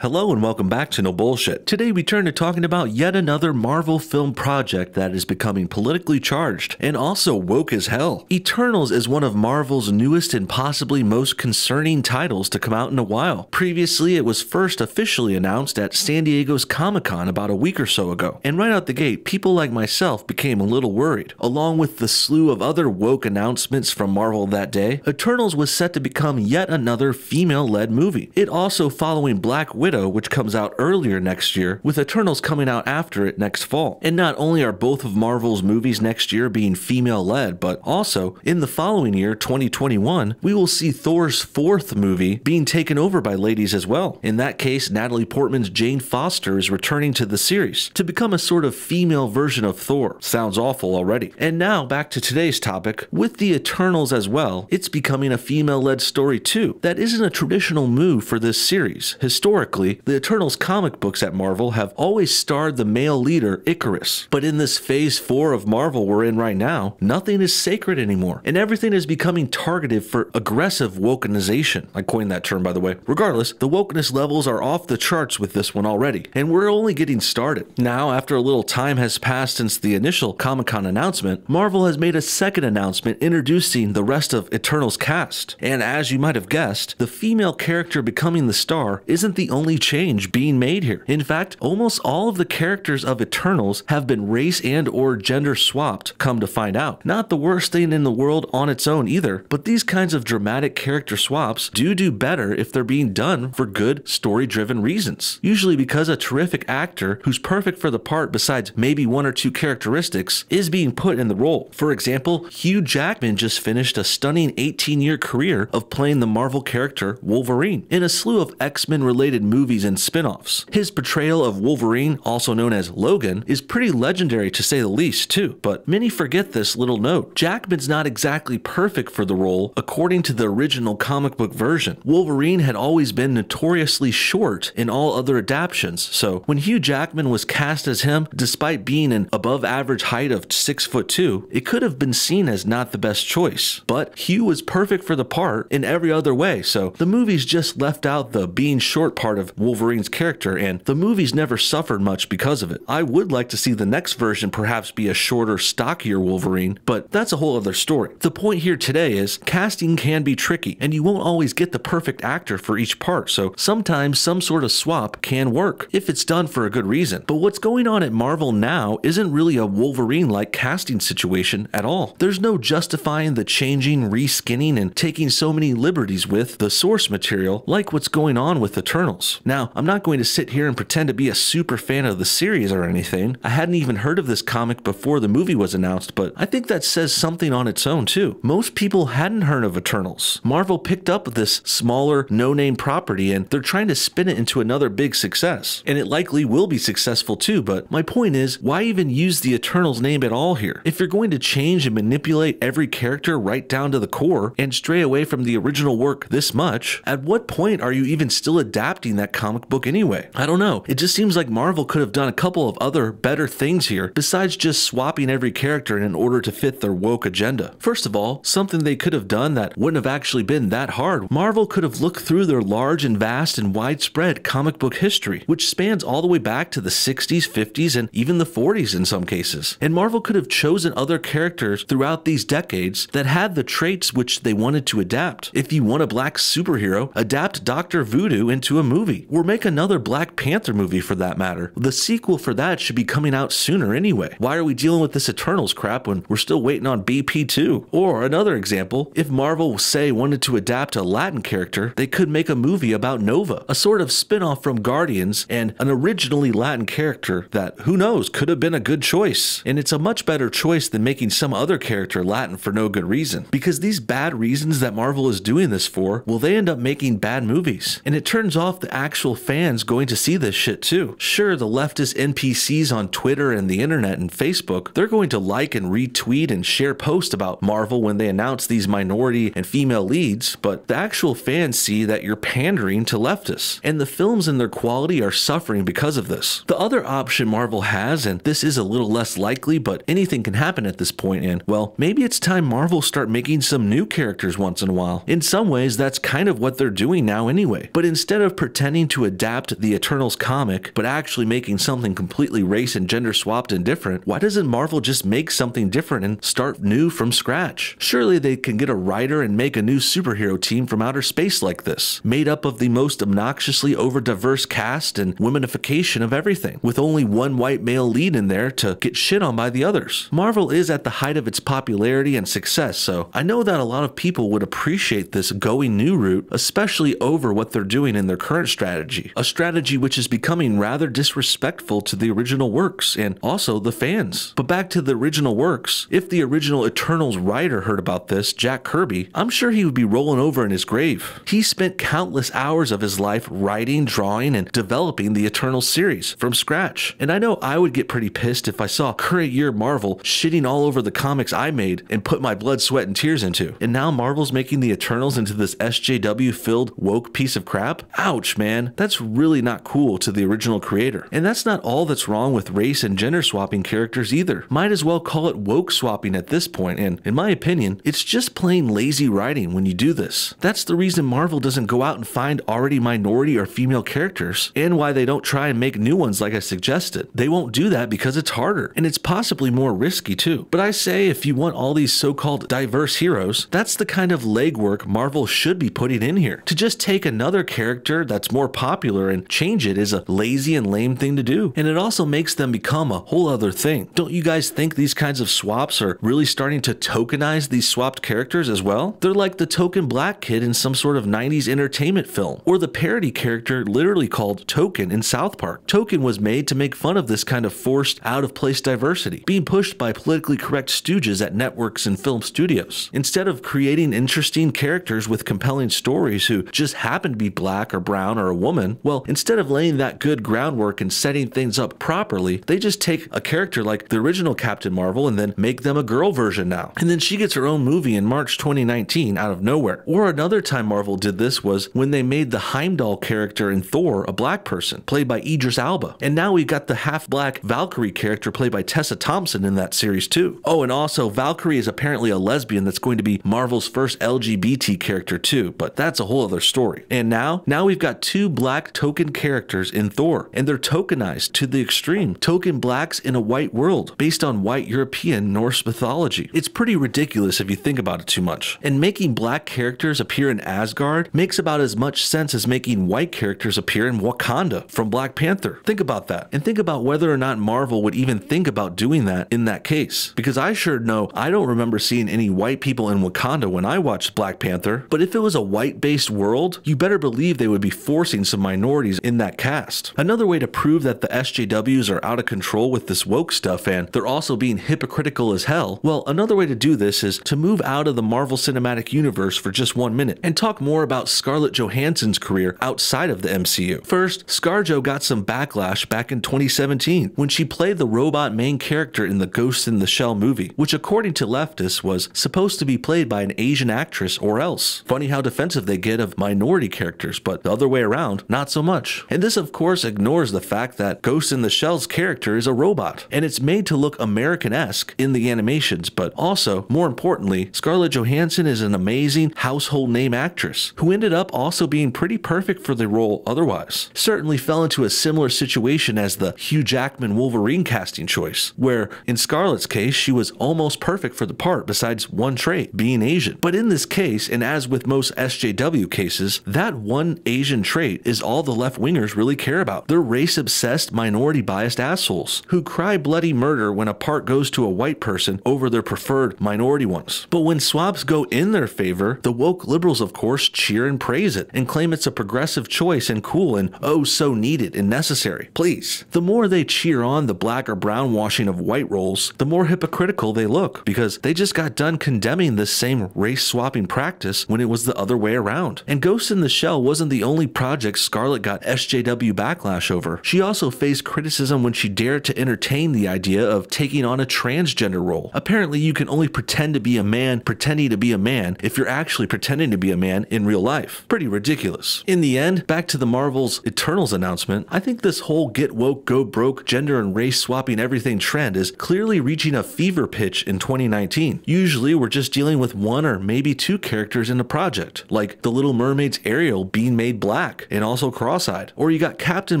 Hello and welcome back to No Bullshit. Today we turn to talking about yet another Marvel film project that is becoming politically charged and also woke as hell. Eternals is one of Marvel's newest and possibly most concerning titles to come out in a while. Previously, it was first officially announced at San Diego's Comic Con about a week or so ago. And right out the gate, people like myself became a little worried. Along with the slew of other woke announcements from Marvel that day, Eternals was set to become yet another female led movie. It also following Black Widow Widow, which comes out earlier next year, with Eternals coming out after it next fall. And not only are both of Marvel's movies next year being female led, but also in the following year, 2021, we will see Thor's fourth movie being taken over by ladies as well. In that case, Natalie Portman's Jane Foster is returning to the series to become a sort of female version of Thor. Sounds awful already. And now back to today's topic. With the Eternals as well, it's becoming a female led story too. That isn't a traditional move for this series. Historically, Historically, the Eternals comic books at Marvel have always starred the male leader, Icarus. But in this phase 4 of Marvel we're in right now, nothing is sacred anymore, and everything is becoming targeted for aggressive wokenization. I coined that term, by the way. Regardless, the wokeness levels are off the charts with this one already, and we're only getting started. Now, after a little time has passed since the initial Comic Con announcement, Marvel has made a second announcement introducing the rest of Eternals cast. And as you might have guessed, the female character becoming the star isn't the only change being made here. In fact, almost all of the characters of Eternals have been race and or gender swapped, come to find out. Not the worst thing in the world on its own either, but these kinds of dramatic character swaps do do better if they're being done for good story-driven reasons. Usually because a terrific actor who's perfect for the part besides maybe one or two characteristics is being put in the role. For example, Hugh Jackman just finished a stunning 18-year career of playing the Marvel character Wolverine. In a slew of X-Men related movies movies and spin offs. His portrayal of Wolverine, also known as Logan, is pretty legendary to say the least, too, but many forget this little note. Jackman's not exactly perfect for the role, according to the original comic book version. Wolverine had always been notoriously short in all other adaptations, so when Hugh Jackman was cast as him, despite being an above average height of 6 foot 2, it could have been seen as not the best choice. But Hugh was perfect for the part in every other way, so the movie's just left out the being short part of Wolverine's character, and the movies never suffered much because of it. I would like to see the next version perhaps be a shorter, stockier Wolverine, but that's a whole other story. The point here today is casting can be tricky, and you won't always get the perfect actor for each part, so sometimes some sort of swap can work, if it's done for a good reason. But what's going on at Marvel now isn't really a Wolverine-like casting situation at all. There's no justifying the changing, reskinning, and taking so many liberties with the source material like what's going on with Eternals. Now, I'm not going to sit here and pretend to be a super fan of the series or anything. I hadn't even heard of this comic before the movie was announced, but I think that says something on its own too. Most people hadn't heard of Eternals. Marvel picked up this smaller, no-name property and they're trying to spin it into another big success. And it likely will be successful too, but my point is, why even use the Eternals name at all here? If you're going to change and manipulate every character right down to the core and stray away from the original work this much, at what point are you even still adapting that comic book anyway. I don't know. It just seems like Marvel could have done a couple of other better things here besides just swapping every character in order to fit their woke agenda. First of all, something they could have done that wouldn't have actually been that hard. Marvel could have looked through their large and vast and widespread comic book history, which spans all the way back to the 60s, 50s, and even the 40s in some cases. And Marvel could have chosen other characters throughout these decades that had the traits which they wanted to adapt. If you want a black superhero, adapt Dr. Voodoo into a movie movie or make another Black Panther movie for that matter. The sequel for that should be coming out sooner anyway. Why are we dealing with this Eternals crap when we're still waiting on BP2? Or another example, if Marvel, say, wanted to adapt a Latin character, they could make a movie about Nova, a sort of spin off from Guardians and an originally Latin character that, who knows, could have been a good choice. And it's a much better choice than making some other character Latin for no good reason. Because these bad reasons that Marvel is doing this for, well, they end up making bad movies. And it turns off the actual fans going to see this shit too. Sure, the leftist NPCs on Twitter and the internet and Facebook, they're going to like and retweet and share posts about Marvel when they announce these minority and female leads, but the actual fans see that you're pandering to leftists. And the films and their quality are suffering because of this. The other option Marvel has, and this is a little less likely, but anything can happen at this point, and well, maybe it's time Marvel start making some new characters once in a while. In some ways, that's kind of what they're doing now anyway. But instead of pretending intending to adapt the Eternals comic, but actually making something completely race and gender swapped and different, why doesn't Marvel just make something different and start new from scratch? Surely they can get a writer and make a new superhero team from outer space like this, made up of the most obnoxiously over diverse cast and womenification of everything, with only one white male lead in there to get shit on by the others. Marvel is at the height of its popularity and success, so I know that a lot of people would appreciate this going new route, especially over what they're doing in their current strategy, a strategy which is becoming rather disrespectful to the original works and also the fans. But back to the original works, if the original Eternals writer heard about this, Jack Kirby, I'm sure he would be rolling over in his grave. He spent countless hours of his life writing, drawing, and developing the Eternals series from scratch. And I know I would get pretty pissed if I saw current year Marvel shitting all over the comics I made and put my blood, sweat, and tears into. And now Marvel's making the Eternals into this SJW filled woke piece of crap? Ouch, man man, that's really not cool to the original creator. And that's not all that's wrong with race and gender swapping characters either. Might as well call it woke swapping at this point, and in my opinion, it's just plain lazy writing when you do this. That's the reason Marvel doesn't go out and find already minority or female characters, and why they don't try and make new ones like I suggested. They won't do that because it's harder, and it's possibly more risky too. But I say if you want all these so-called diverse heroes, that's the kind of legwork Marvel should be putting in here. To just take another character that's more more popular and change it is a lazy and lame thing to do. And it also makes them become a whole other thing. Don't you guys think these kinds of swaps are really starting to tokenize these swapped characters as well? They're like the token black kid in some sort of 90s entertainment film, or the parody character literally called Token in South Park. Token was made to make fun of this kind of forced, out of place diversity, being pushed by politically correct stooges at networks and film studios. Instead of creating interesting characters with compelling stories who just happen to be black or brown or a woman, well, instead of laying that good groundwork and setting things up properly, they just take a character like the original Captain Marvel and then make them a girl version now. And then she gets her own movie in March 2019 out of nowhere. Or another time Marvel did this was when they made the Heimdall character in Thor a black person, played by Idris Alba. And now we've got the half black Valkyrie character played by Tessa Thompson in that series too. Oh, and also Valkyrie is apparently a lesbian that's going to be Marvel's first LGBT character too, but that's a whole other story. And now, now we've got two two black token characters in Thor, and they're tokenized to the extreme. Token blacks in a white world based on white European Norse mythology. It's pretty ridiculous if you think about it too much. And making black characters appear in Asgard makes about as much sense as making white characters appear in Wakanda from Black Panther. Think about that. And think about whether or not Marvel would even think about doing that in that case. Because I sure know I don't remember seeing any white people in Wakanda when I watched Black Panther, but if it was a white based world, you better believe they would be forced forcing some minorities in that cast. Another way to prove that the SJWs are out of control with this woke stuff and they're also being hypocritical as hell, well, another way to do this is to move out of the Marvel Cinematic Universe for just one minute and talk more about Scarlett Johansson's career outside of the MCU. First, ScarJo got some backlash back in 2017 when she played the robot main character in the Ghost in the Shell movie, which according to leftists was supposed to be played by an Asian actress or else. Funny how defensive they get of minority characters, but the other way around around, not so much. And this of course ignores the fact that Ghost in the Shell's character is a robot, and it's made to look American-esque in the animations, but also, more importantly, Scarlett Johansson is an amazing household name actress, who ended up also being pretty perfect for the role otherwise. Certainly fell into a similar situation as the Hugh Jackman Wolverine casting choice, where in Scarlett's case, she was almost perfect for the part besides one trait, being Asian. But in this case, and as with most SJW cases, that one Asian trait trait is all the left wingers really care about. They're race obsessed, minority biased assholes who cry bloody murder when a part goes to a white person over their preferred minority ones. But when swaps go in their favor, the woke liberals, of course, cheer and praise it and claim it's a progressive choice and cool and oh so needed and necessary. Please. The more they cheer on the black or brown washing of white rolls, the more hypocritical they look because they just got done condemning this same race swapping practice when it was the other way around. And Ghost in the Shell wasn't the only projects Scarlett got SJW backlash over. She also faced criticism when she dared to entertain the idea of taking on a transgender role. Apparently, you can only pretend to be a man pretending to be a man if you're actually pretending to be a man in real life. Pretty ridiculous. In the end, back to the Marvel's Eternals announcement, I think this whole get woke, go broke, gender and race swapping everything trend is clearly reaching a fever pitch in 2019. Usually, we're just dealing with one or maybe two characters in a project, like The Little Mermaid's Ariel being made black black, and also cross-eyed. Or you got Captain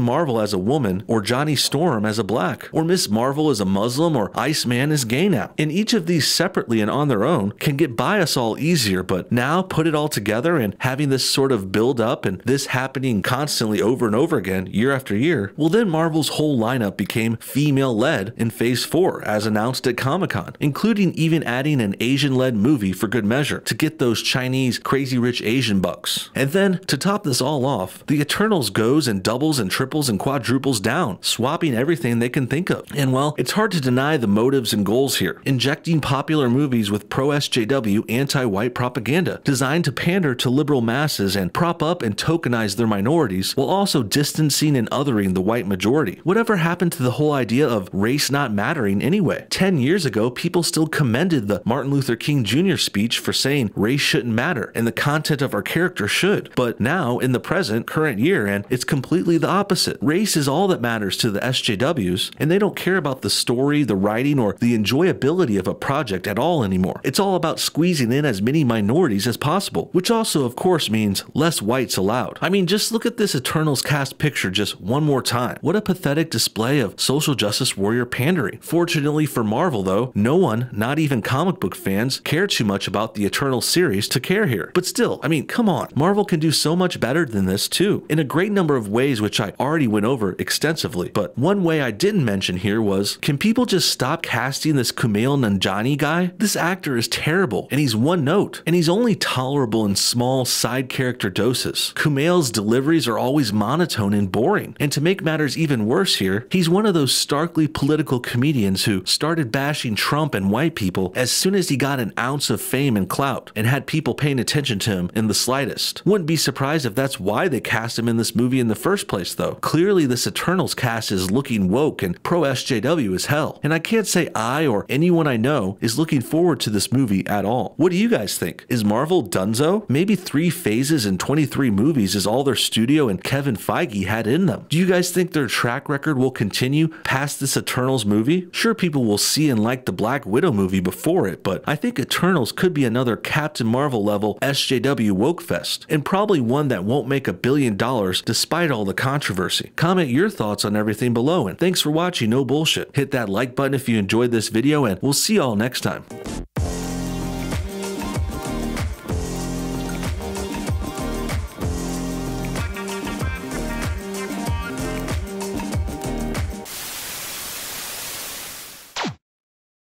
Marvel as a woman, or Johnny Storm as a black, or Miss Marvel as a Muslim, or Iceman is gay now. And each of these separately and on their own can get by us all easier, but now put it all together and having this sort of build up and this happening constantly over and over again, year after year, well then Marvel's whole lineup became female-led in Phase 4, as announced at Comic-Con, including even adding an Asian-led movie for good measure to get those Chinese crazy rich Asian bucks. And then, to top this all off, off. The Eternals goes and doubles and triples and quadruples down, swapping everything they can think of. And well, it's hard to deny the motives and goals here. Injecting popular movies with pro SJW anti white propaganda designed to pander to liberal masses and prop up and tokenize their minorities while also distancing and othering the white majority. Whatever happened to the whole idea of race not mattering anyway? 10 years ago, people still commended the Martin Luther King Jr. speech for saying race shouldn't matter and the content of our character should. But now, in the present, current year and it's completely the opposite. Race is all that matters to the SJWs, and they don't care about the story, the writing, or the enjoyability of a project at all anymore. It's all about squeezing in as many minorities as possible, which also, of course, means less whites allowed. I mean, just look at this Eternals cast picture just one more time. What a pathetic display of social justice warrior pandering. Fortunately for Marvel, though, no one, not even comic book fans, care too much about the Eternal series to care here. But still, I mean, come on. Marvel can do so much better than this too, in a great number of ways which I already went over extensively. But one way I didn't mention here was, can people just stop casting this Kumail Nanjiani guy? This actor is terrible, and he's one note, and he's only tolerable in small side character doses. Kumail's deliveries are always monotone and boring, and to make matters even worse here, he's one of those starkly political comedians who started bashing Trump and white people as soon as he got an ounce of fame and clout, and had people paying attention to him in the slightest. Wouldn't be surprised if that's why they cast him in this movie in the first place, though. Clearly, this Eternals cast is looking woke and pro SJW as hell. And I can't say I or anyone I know is looking forward to this movie at all. What do you guys think? Is Marvel dunzo? Maybe three phases and 23 movies is all their studio and Kevin Feige had in them. Do you guys think their track record will continue past this Eternals movie? Sure, people will see and like the Black Widow movie before it, but I think Eternals could be another Captain Marvel level SJW woke fest, and probably one that won't make a billion dollars despite all the controversy. Comment your thoughts on everything below and thanks for watching No Bullshit. Hit that like button if you enjoyed this video and we'll see y'all next time.